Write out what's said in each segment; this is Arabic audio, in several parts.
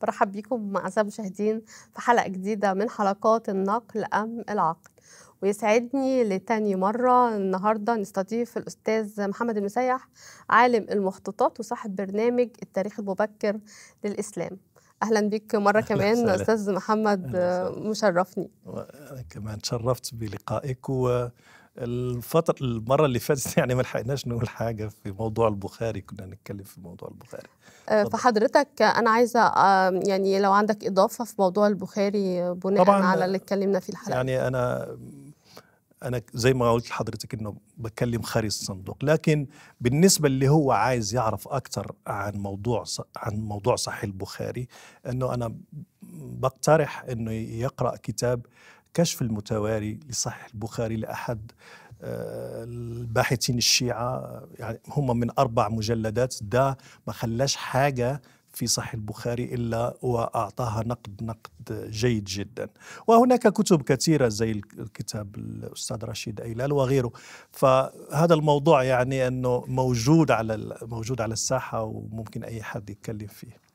برحب بيكم أعزائي المشاهدين في حلقة جديدة من حلقات النقل أم العقل ويسعدني لتاني مرة النهاردة نستضيف الأستاذ محمد المسيح عالم المخطوطات وصاحب برنامج التاريخ المبكر للإسلام اهلا بك مره كمان سهلا. استاذ محمد مشرفني انا كمان تشرفت بلقائك و الفترة المرة اللي فاتت يعني ما لحقناش نقول حاجة في موضوع البخاري كنا نتكلم في موضوع البخاري آه، فحضرتك أنا عايزة يعني لو عندك إضافة في موضوع البخاري بناء طبعاً على اللي اتكلمنا في الحلقة يعني أنا أنا زي ما قلت لحضرتك إنه بتكلم خارج الصندوق لكن بالنسبة اللي هو عايز يعرف أكثر عن موضوع عن موضوع صحيح البخاري إنه أنا بقترح إنه يقرأ كتاب كشف المتواري لصحيح البخاري لأحد آه، الباحثين الشيعة يعني هم من أربع مجلدات ده ما خلاش حاجة في صحيح البخاري إلا وأعطاها نقد نقد جيد جدا وهناك كتب كثيرة زي الكتاب الأستاذ رشيد أيلال وغيره فهذا الموضوع يعني أنه موجود على موجود على الساحة وممكن أي حد يتكلم فيه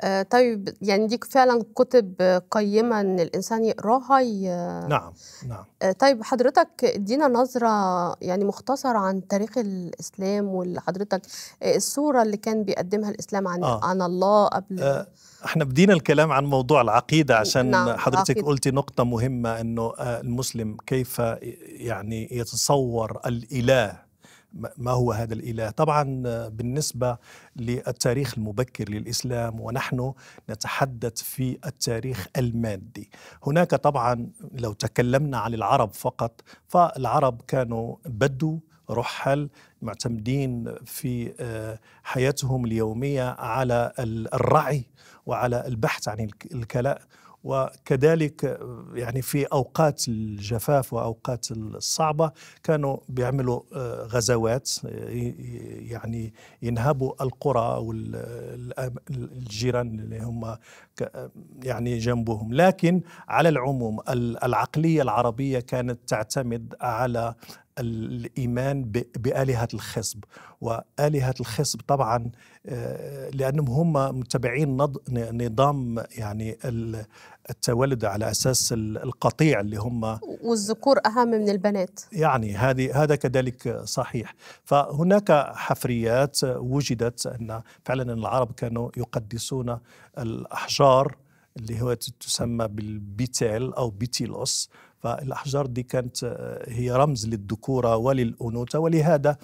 آه، طيب يعني دي فعلا كتب قيمة إن الإنسان يقراها ي... نعم نعم آه، طيب حضرتك ادينا نظرة يعني مختصرة عن تاريخ الإسلام واللي حضرتك آه، الصورة اللي كان بيقدمها الإسلام عن آه. عن الله قبل آه. احنا بدينا الكلام عن موضوع العقيدة عشان نعم. حضرتك عقيدة. قلتي نقطة مهمة إنه المسلم كيف يعني يتصور الإله ما هو هذا الاله طبعا بالنسبه للتاريخ المبكر للاسلام ونحن نتحدث في التاريخ المادي هناك طبعا لو تكلمنا عن العرب فقط فالعرب كانوا بدو رحل معتمدين في آه، حياتهم اليوميه على الرعي وعلى البحث عن الكلاء وكذلك يعني في اوقات الجفاف واوقات الصعبه كانوا بيعملوا آه، غزوات آه، يعني ينهبوا القرى والجيران اللي هم يعني جنبهم لكن على العموم العقليه العربيه كانت تعتمد على الايمان بالهه الخصب والهه الخصب طبعا آه، لانهم هم متبعين نظام يعني التولد على اساس القطيع اللي هم والذكور اهم من البنات يعني هذه هذا كذلك صحيح فهناك حفريات وجدت ان فعلا العرب كانوا يقدسون الاحجار اللي هو تسمى بالبيتيل او بيتيلوس فالأحجار دي كانت آه، هي رمز للذكورة وللأنوثة ولهذا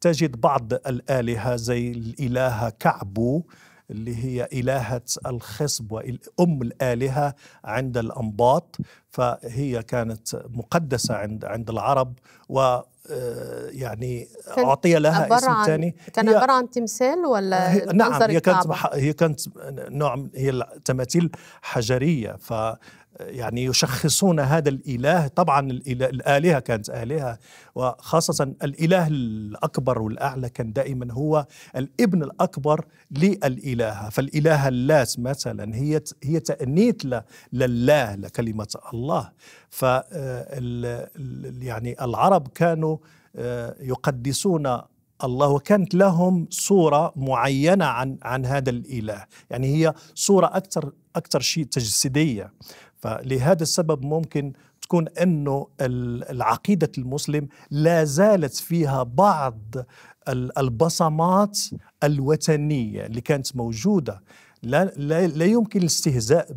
تجد بعض الآلهة زي الإلهة كعبو اللي هي إلهة الخصب وأم الآلهة عند الأنباط فهي كانت مقدسة عند عند العرب و آه، يعني اعطي لها اسم ثاني كان عباره عن تمثال ولا نعم هي كانت هي كانت نوع هي تماثيل حجريه ف يعني يشخصون هذا الإله طبعا الإله الآلهة كانت آلهة وخاصة الإله الأكبر والأعلى كان دائما هو الابن الأكبر للإلهة فالإلهة اللات مثلا هي هي تأنيت لله لكلمة الله ف يعني العرب كانوا آه، يقدسون الله وكانت لهم صوره معينه عن عن هذا الاله يعني هي صوره اكثر اكثر شيء تجسيديه فلهذا السبب ممكن تكون انه العقيده المسلم لا زالت فيها بعض البصمات الوثنيه اللي كانت موجوده لا, لا, لا يمكن الاستهزاء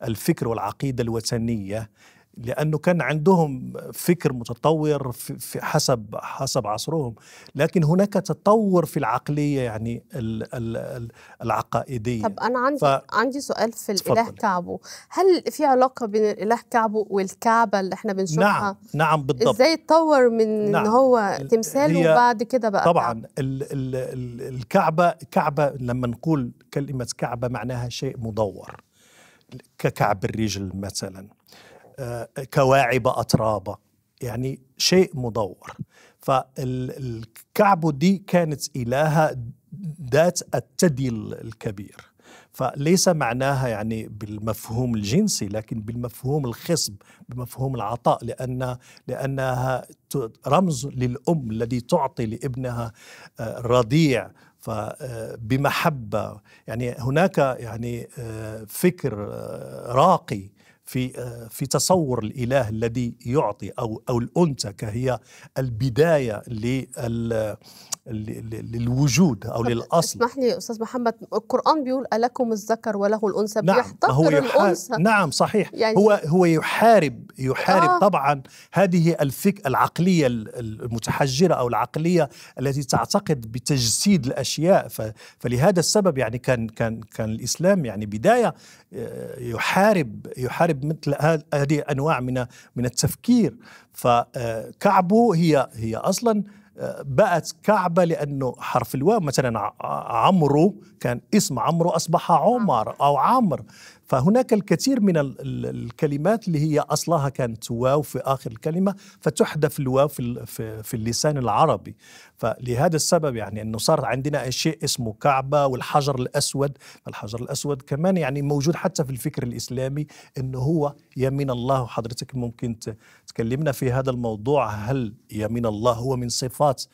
بالفكر والعقيده الوثنيه لانه كان عندهم فكر متطور في حسب حسب عصرهم لكن هناك تطور في العقليه يعني العقائديه طب انا عندي ف... عندي سؤال في الاله كعبه هل في علاقه بين الاله كعبه والكعبه اللي احنا بنشوفها نعم نعم بالضبط ازاي اتطور من نعم. ان هو تمثال وبعد كده بقى طبعا الـ الـ الـ الكعبه كعبه لما نقول كلمه كعبه معناها شيء مدور ككعب الرجل مثلا آه، كواعب أترابة يعني شيء مدور فالكعب دي كانت إلهة ذات الثدي الكبير فليس معناها يعني بالمفهوم الجنسي لكن بالمفهوم الخصب بمفهوم العطاء لأن لأنها رمز للأم الذي تعطي لابنها الرضيع آه، فبمحبة آه، يعني هناك يعني فكر راقي في آه، في تصور الاله الذي يعطي او او الانثى كهي البدايه لل للوجود او للاصل اسمح لي استاذ محمد القران بيقول الكم الذكر وله الانثى نعم بيحتقر هو الانثى نعم صحيح يعني هو هو يحارب يحارب آه طبعا هذه الفك العقليه المتحجره او العقليه التي تعتقد بتجسيد الاشياء فلهذا السبب يعني كان كان كان الاسلام يعني بدايه آه، يحارب يحارب مثل هذه انواع من من التفكير فكعبه هي هي اصلا آه، بقت كعبة لأنه حرف الواو مثلا عمرو كان اسم عمرو أصبح عمر أو عمر فهناك الكثير من الكلمات اللي هي اصلها كانت واو في اخر الكلمه فتحذف الواو في في اللسان العربي فلهذا السبب يعني انه صار عندنا شيء اسمه كعبه والحجر الاسود الحجر الاسود كمان يعني موجود حتى في الفكر الاسلامي انه هو يمين الله حضرتك ممكن تكلمنا في هذا الموضوع هل يمين الله هو من صفات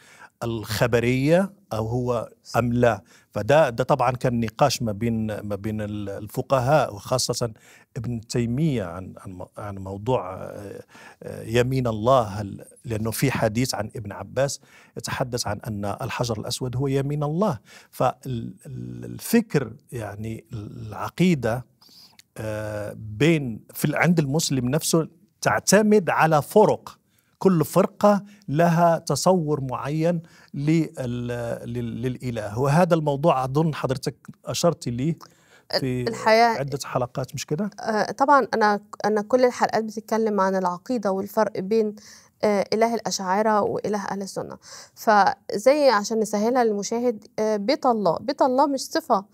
الخبريه او هو ام لا فده ده طبعا كان نقاش ما بين ما بين الفقهاء وخاصه ابن تيميه عن عن, موضوع آه، آه، يمين الله لانه في حديث عن ابن عباس يتحدث عن ان الحجر الاسود هو يمين الله فالفكر يعني العقيده آه، بين في عند المسلم نفسه تعتمد على فرق كل فرقة لها تصور معين للإله وهذا الموضوع أظن حضرتك أشرت ليه في الحياة عدة حلقات مش كده؟ آه، طبعا أنا أنا كل الحلقات بتتكلم عن العقيدة والفرق بين آه، إله الأشاعرة وإله أهل السنة فزي عشان نسهلها للمشاهد آه، بيت الله بيت الله مش صفة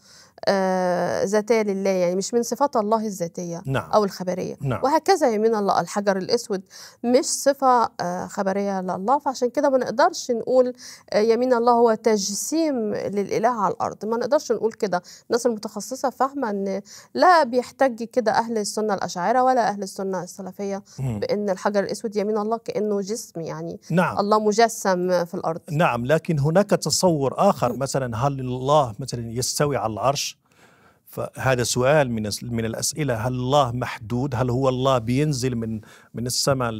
آه، ذاتية لله يعني مش من صفات الله الذاتية نعم. أو الخبرية نعم. وهكذا يمين الله الحجر الأسود مش صفة آه، خبرية لله فعشان كده ما نقدرش نقول آه، يمين الله هو تجسيم للإله على الأرض ما نقدرش نقول كده الناس المتخصصة فاهمة أن لا بيحتج كده أهل السنة الأشاعرة ولا أهل السنة السلفية بأن الحجر الأسود يمين الله كأنه جسم يعني نعم. الله مجسم في الأرض نعم لكن هناك تصور آخر مثلا هل الله مثلا يستوي على العرش فهذا سؤال من من الاسئله هل الله محدود؟ هل هو الله بينزل من من السماء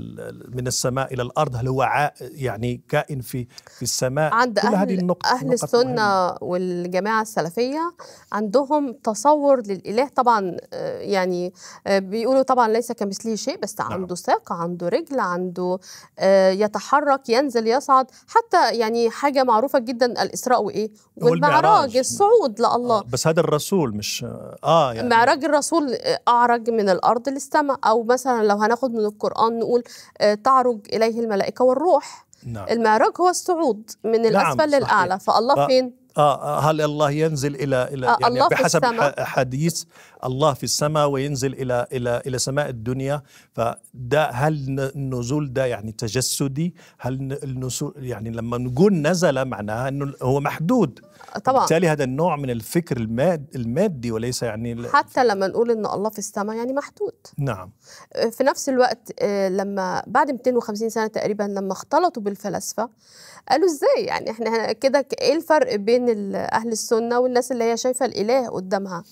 من السماء الى الارض؟ هل هو يعني كائن في في السماء؟ عند كل اهل هذه النقطة اهل النقطه السنه والجماعه السلفيه عندهم تصور للاله طبعا آه، يعني آه، بيقولوا طبعا ليس كمثله شيء بس نعم. عنده ساق عنده رجل عنده آه، يتحرك ينزل يصعد حتى يعني حاجه معروفه جدا الاسراء وايه؟ والمعراج الصعود لله بس هذا الرسول مش اه يعني معراج الرسول آه، اعرج من الارض للسماء او مثلا لو هناخد من القران نقول آه، تعرج اليه الملائكه والروح نعم. المعراج هو الصعود من نعم، الاسفل نعم للاعلى فالله فين آه،, آه هل الله ينزل الى الى آه يعني الله بحسب حديث الله في السماء وينزل إلى إلى إلى سماء الدنيا فده هل النزول ده يعني تجسدي هل النزول يعني لما نقول نزل معناها أنه هو محدود طبعا بالتالي هذا النوع من الفكر الماد المادي وليس يعني حتى لما نقول ان الله في السماء يعني محدود نعم آه، في نفس الوقت آه، لما بعد 250 سنه تقريبا لما اختلطوا بالفلاسفه قالوا ازاي يعني احنا كده ايه الفرق بين اهل السنه والناس اللي هي شايفه الاله قدامها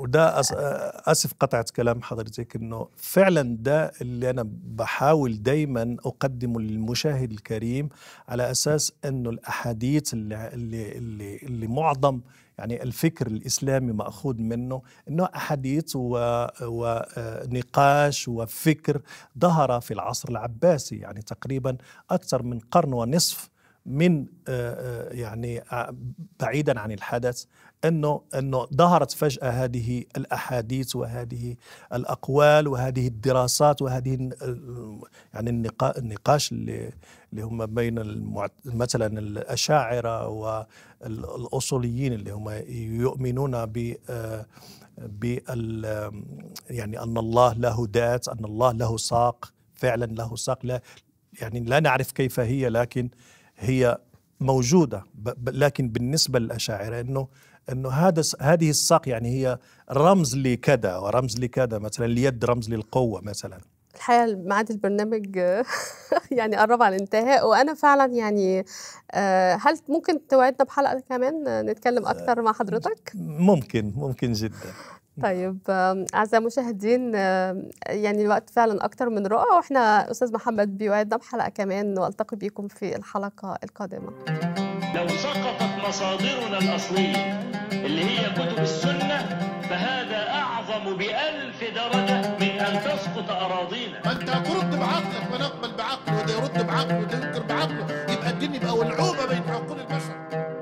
وده أس... اسف قطعت كلام حضرتك انه فعلا ده اللي انا بحاول دايما اقدمه للمشاهد الكريم على اساس انه الاحاديث اللي اللي اللي, اللي معظم يعني الفكر الاسلامي ماخوذ منه انه احاديث و... ونقاش وفكر ظهر في العصر العباسي يعني تقريبا اكثر من قرن ونصف من آه، آه، يعني آه، بعيدا عن الحدث انه انه ظهرت فجاه هذه الاحاديث وهذه الاقوال وهذه الدراسات وهذه يعني النقاش اللي اللي هم بين مثلا الاشاعره والاصوليين اللي هم يؤمنون ب ب يعني ان الله له ذات ان الله له ساق فعلا له ساق لا يعني لا نعرف كيف هي لكن آه هي موجوده لكن بالنسبه للاشاعره انه انه هذا هذه الساق يعني هي رمز لكذا ورمز لكذا مثلا اليد رمز للقوه مثلا الحقيقه ميعاد البرنامج يعني قرب على الانتهاء وانا فعلا يعني آه، هل ممكن توعدنا بحلقه كمان نتكلم اكثر مع حضرتك؟ ممكن ممكن جدا طيب اعزائي المشاهدين يعني الوقت فعلا اكثر من رؤى واحنا استاذ محمد بيوعدنا بحلقه كمان والتقي بكم في الحلقه القادمه لو سقطت مصادرنا الاصليه اللي هي كتب السنه فهذا اعظم بألف درجه من ان تسقط اراضينا ما انت ترد بعقلك ما نقبل بعقله وده يرد بعقله وده ينكر بعقله يبقى الدين يبقى ولعوبه بين عقول البشر